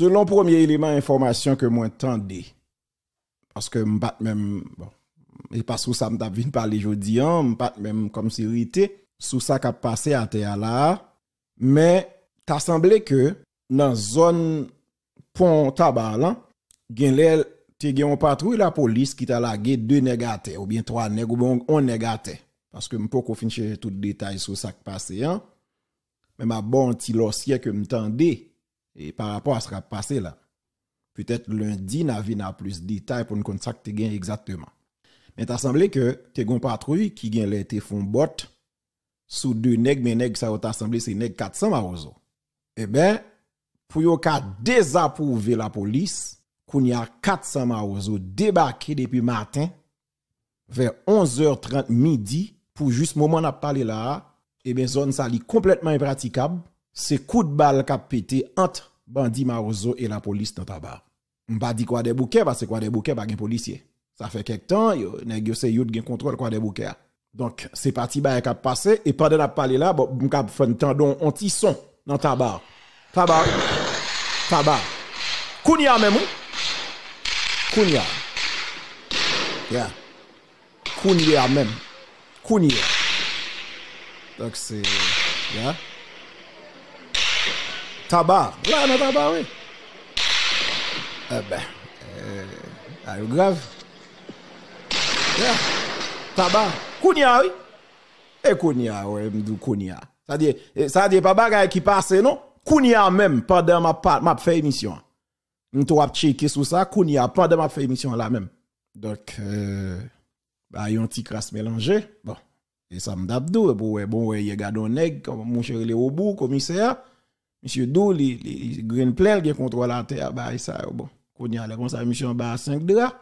Se lon promye eleman informasyon ke mwen tende, paske m pat men, bon, e pa sou sa m tap vin pali jodi an, m pat men kom si rite, sou sa kap pase ate ala, men ta semble ke nan zon pon taba lan, gen lel te gen m patrou la polis ki tala ge 2 negate, ou bien 3 neg ou bon 1 negate, paske m pou kon finche tout detay sou sa k pase an, men ma bon ti losye ke m tende, et par rapport à ce qui a passé là. Peut-être lundi, Navi n'a plus de détails pour nous contacter exactement. Mais il semblé que tes as patrouille qui gagne été font botte, sous deux nègres, mais nègres, ça a semblé c'est nègres 400 marozo. Eh bien, pour yon désapprouver la police, qu'il y a 400 marozo débarqué depuis matin vers 11h30 midi pour juste moment n'a parlé là, eh bien, zone ça complètement impraticable. C'est coup de balle qui a pété entre bandit Marozo et la police dans ta On va dit quoi des bouquets parce bah, que quoi des bouquets pas bah, un policier. Ça fait quelque temps yo nest yo de contrôle quoi des bouquets. Ah. Donc c'est parti bail qui passé et pendant la parler là bon m'ka faire un petit son dans ta bar, Tabar. Tabar. Kounia même Kounia. Yeah. Kounia même. Kounia. Donc c'est Tabar. Là, dans tabar, oui. Eh ben, euh, grave. Yeah. Hein? Tabar. Kounia, oui. Et eh, Kounia, oui, m'dou Kounia. Ça dit, eh, ça dit, pas bagay qui passe, non? Kounia même, pendant ma part, m'a fait émission. M'tou ap checker sur ça, Kounia, pendant ma fait émission là même. Donc, euh, bah, yon petit crasse mélangé. Bon. Et ça m'dabdou, bon, ouais, bon, ouais, a gardon nèg, mon cher, Léobou, commissaire. Monsieur Dou, les, Green Player qui contrôle la terre, bah, ça, bon. Quand il a comme ça, monsieur en 5 draps,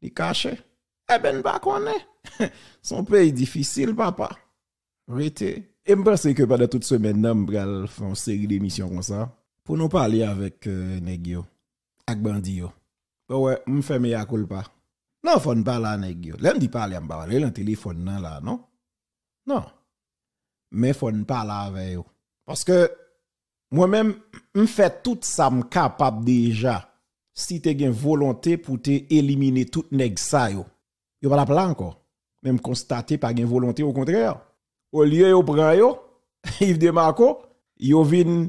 il cache. Eh ben, pas qu'on est. Son pays difficile, papa. Rété. Et je pense que pendant toute semaine, je avons faire une série d'émissions comme ça pour nous parler avec euh, Negio, avec Bandio. Bah ouais, je fais meilleur pas. Non, faut ne parler à Negio. L'homme je dis parler, il parler, le téléphone là, non? Non. Mais faut pas parler avec eux. Parce que, moi-même, je fais tout ça me capable déjà. Si tu as une volonté pour éliminer tout nèg ça yo. Yo pas la plan encore. Même constater pas une volonté au contraire. Au lieu prendre il yo, Yves de Marco, vin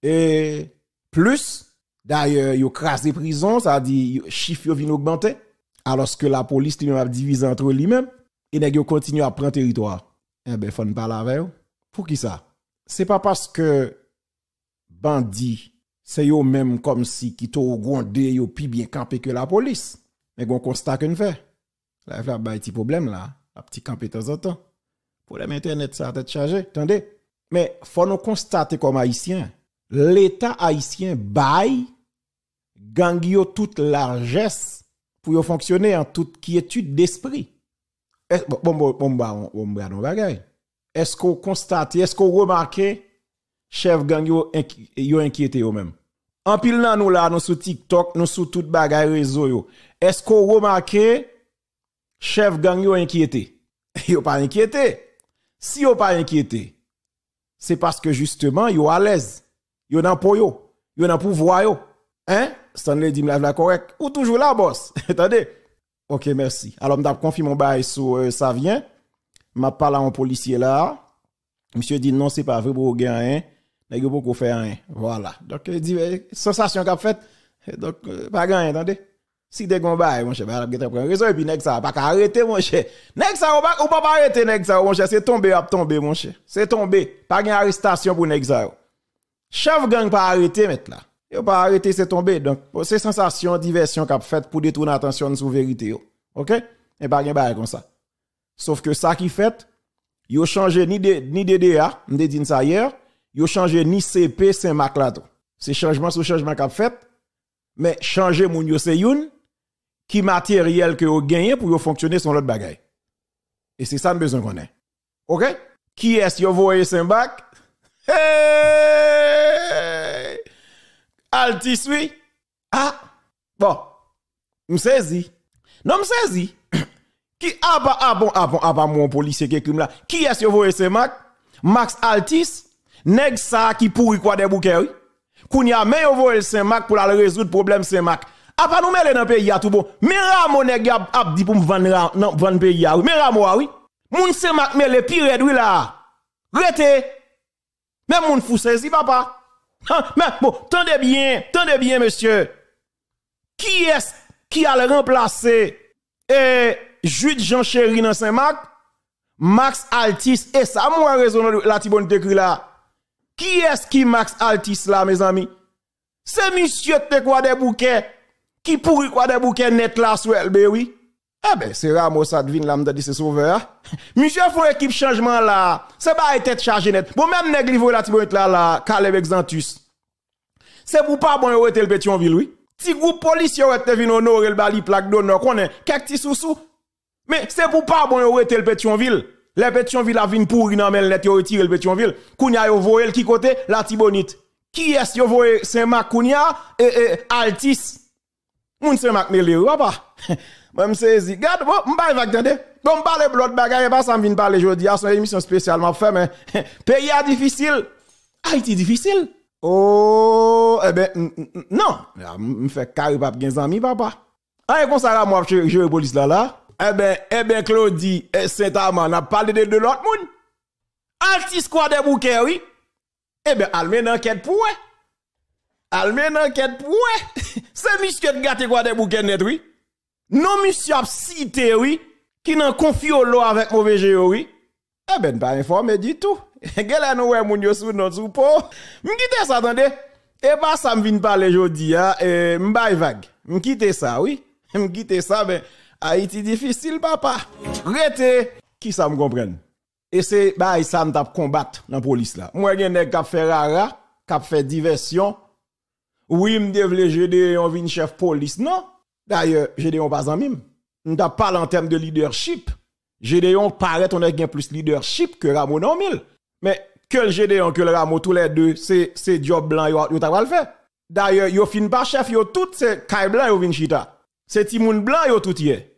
et eh, plus d'ailleurs yo des prison, ça dit chiffre yo vin augmenter alors que la police lui a divisé entre lui-même et nèg continue à prendre territoire. Eh ben faut ne pas avec Pour qui ça C'est pas parce que bandits, c'est eux-mêmes comme si qui t'ont grondé, yo plus bien campés que la police. Mais on constate qu'on fait. La il y un petit problème là, un petit campé de temps en temps. Problème internet, ça a été chargé, attendez. Mais faut nous constater comme haïtiens, l'État haïtien baille, gangue toute largesse pour fonctionner en toute quiétude d'esprit. Bon, bon, bon, bon, est Est-ce qu'on est Est-ce qu'on remarque? chef gang yo, inquiété yo même. En pile nan nous là, nous sur TikTok, nous sur tout bagaille réseau Est-ce qu'on remarque chef gang yo inquiété? Yo pas inquiété. Si yo pas inquiété, c'est parce que justement est à l'aise. Yo dans pour yo, yo dans pouvoir yo. Hein? Stanley dit la correct. Ou toujours là boss. Attendez. OK, merci. Alors m't'a confirme mon bail sur Savien. Euh, ça vient. M'a parlé un policier là. Monsieur dit non, c'est pas vrai pour vous hein nèg yo à faire rien voilà donc dit eh, sensation qu'a fait eh, donc euh, pas grand attendez si des gon bail mon cher bah la prend raison et puis nèg ça pas arrêter mon cher nèg ça ou pas pas arrêter ça mon cher c'est tombé a tombé mon cher c'est tombé pas gain arrestation pour nèg ça chef gang pas arrêter mettre là yo pas arrêter c'est tombé donc c'est sensation diversion qu'a fait pour détourner de sur vérité OK et pas gain bail comme ça sauf que ça qui fait yo changé ni de ni DDA ni dit ça hier yo changé ni CP Saint-Marc là tout. C'est changement sur changement qu'a fait. Mais changer moun yo c'est youn qui matériel que yo gagné pour yo fonctionner son l'autre bagaille. Et c'est ça le besoin qu'on a OK Qui est-ce vous voyez Saint-Marc Hey! Altis oui. Ah bon. M'saisi. Non m'saisi. Qui ah bah ah bon ah bon ah bah, mon policier qui là. Qui est-ce que vous voyez Saint-Marc Max Altis Nèg sa qui pourri quoi des bouquets, oui. a mais yon voye Saint-Marc pour aller résoudre problème Saint-Marc. Après nous mêler dans le pays, tout bon. Mais Ramon nèg ap dit pour me vendre dans le pays, oui. Mais oui. Moun Saint-Marc le pire oui là. Rete. Même moun fou saisi, papa. mais bon, tendez bien, tendez bien, monsieur. Qui est-ce qui a le remplacer eh, Jude Jean Chéri dans Saint-Marc? Max Altis, et ça, moi, raison la de décrit là. Ki es ki Max Altis la, me zami? Se misye te kwa de bouke, ki pouri kwa de bouke net la sou elbe, oui? Ebe, eh se ramo sa devine la mda di se souve, ha? Ah. Misye fwo ekip chanjman la, se ba e etet chaje net. Bo mem neglivo la ti bon ete la, la, Kaleb Exantus. Se pou pa bon yo ete l petion vil, oui? Ti goup polis yo ete vin o nou re l bali plak do nou, konen, kek ti sou sou? Me, se pou pa bon yo ete l petion vil? Les Pétionville a vin pourri dans les net, yo retiré le Pétionville. Kounia yo voyé qui côté? La Tibonite. Qui est-ce yo voye Saint-Marc Kounia et, et Altis? Moun Saint-Marc ou papa. Même c'est Zi. Garde, bon, m'bay va gade. Bon, parle blot bagay, pas e ça m'vin parler jodi. A son émission m'a fait, mais pays a difficile. Haïti difficile. Oh, eh ben, non. Ah, M'fait carré pas gen zami, papa. Aïe, comme ça, moi, je police là, là. Eh ben, eh ben, Claudie, eh, Saint-Amand, n'a parlé de, de l'autre monde. Altis quoi des bouquets, oui. Eh ben, almen enquête pour eux. Almen enquête pour eux. C'est monsieur de gâte quoi des net, oui. Non, monsieur a cité, oui. Qui n'a confie au lot avec mauvais jeu, oui. Eh ben, pas informé du tout. Gela nous ouais moun yo sous notre soupo. M'quitte ça, attendez. Eh ben, ça me vient parler aujourd'hui, hein. Eh, m'baille vague. M'quitte ça, oui. M'quitte ça, ben. Haïti difficile, papa. Rete. Qui ça me comprenne? Et c'est, bah, ça me tape combattre dans la police là. Moi, j'ai un qui fait rara, qui fait diversion. Oui, me j'ai Gédéon vin chef police. Non. D'ailleurs, Gédéon pas en mime. On pas parle en termes de leadership. Gédéon paraît on a gagné plus leadership que Ramon en mille. Mais que le Gédéon que Ramon tous les deux, c'est c'est job blanc yo t'a le fait? D'ailleurs, yo fin pas chef yo tout c'est Kai blanc yo vin chita. C'est Timoun Blanc yo tout yé.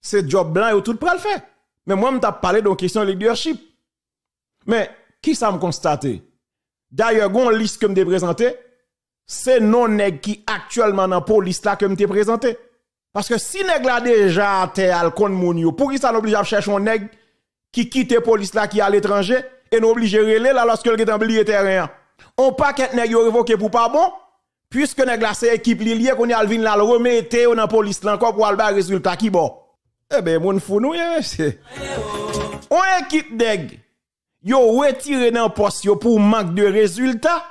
C'est job blanc yo tout pral fait. Mais moi m'ta parlé de question leadership. Mais qui ça me constate D'ailleurs, gon liste que me présenté, c'est non nèg qui actuellement dans police là que me présenté. Parce que si nèg là déjà te al kon moun yo, pour qui ça l'oblige à chercher un nèg qui quitte police là qui à l'étranger et nous obligé relé là lorsque le en oublié terrain. On pas qu'un nèg yo révoqué pour pas bon Puisque nèg la l'équipe équipe li qu'on y la remettre dans police encore pour un résultat qui bon. Eh bien, mon fou nous monsieur. Eh, on équipe deg yo retiré dans poste pour manque de résultats.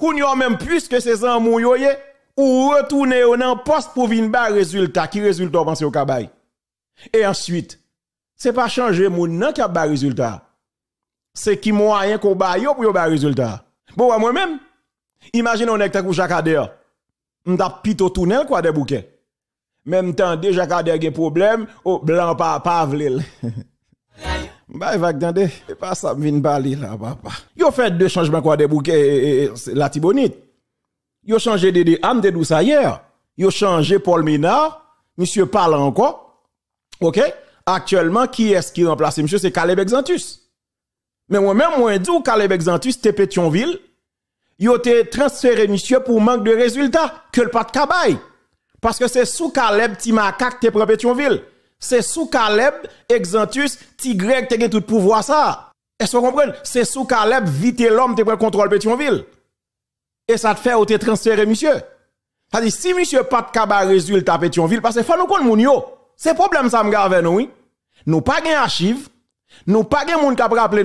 On a même puisque c'est un ou retourner dans poste pour les un résultat qui résultat penser au cabaye Et ensuite c'est pas changer mon nan qui a un résultat. C'est qui moyen qu'on ba pour résultat. Bon moi même Imaginez on est avec Jacques On t'a pito tunnel quoi des bouquets. Même temps déjà Jacques a un problème, au oh, blanc pas pas vlil. Bah, il va C'est pas ça, parler là, papa. Yo fait deux changements quoi des bouquets et, la Tibonite. Yo changé des âmes de douce hier. Yo changé Paul Minard. monsieur parle encore. OK? Actuellement, qui est-ce qui remplace monsieur? C'est Caleb Exantus. Mais moi-même, moi, je dis Caleb Exantus, t'es Pétionville a été transféré monsieur pour manque de résultats que le pas de cabaye. Parce que c'est sous Caleb ti macaque te prend Pétionville. C'est sous Caleb Exantus Tigre, qui te tout pouvoir ça. Est-ce que vous comprenez C'est sous Caleb vite l'homme te le contrôle Pétionville. Et ça te fait ou oh, transféré monsieur. Ça dit si monsieur pas de cabaye résultat Pétionville parce que faut nous connaître moun yo. C'est problème ça me avec nous oui. Nous pas gain archive, nous pas gain moun qui a rappelé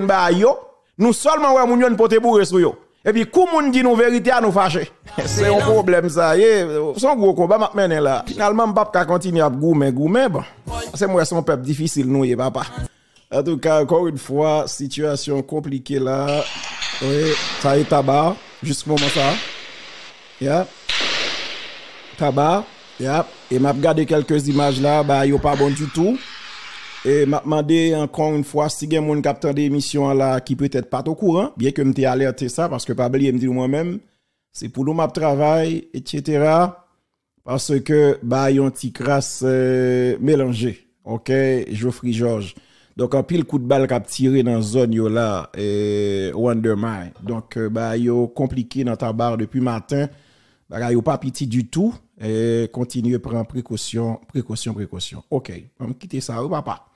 nous seulement ouais moun yo pote bourre sur et puis, comment on dit nos vérités à nous fâcher C'est un problème, ça. un gros combat m'a là. Finalement, papa pas continuer à goumer, goumer. C'est moi, son peuple difficile, nous, et papa. En tout cas, encore une fois, situation compliquée là. Oui, ça est tabac. Juste moment ça. Tabac. Yeah. Et m'a regardé quelques images là, bah, yo pas bon du tout. Et m'a demandé encore une fois si quelqu'un capteur d'émission là qui peut-être pas au courant, bien que m'étais alerté ça parce que pas oublier me dit moi-même, c'est pour nous m'a travail etc. parce que bah yon petit crasse euh, mélangé. OK, Geoffrey George. Donc un pile coup de balle cap tiré dans zone là et Wonder Donc euh, bah yo compliqué dans ta barre depuis matin. Bah yo pas petit du tout et continuez prendre précaution, précaution, précaution. OK, on quitter ça, papa.